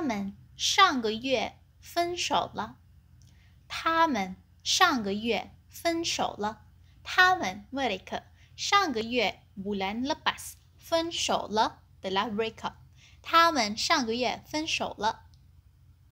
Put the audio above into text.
他们上个月分手了。他们上个月分手了。他们麦克上个月 l 兰 p a s 分手了 r 拉瑞克。他们上个月分手了。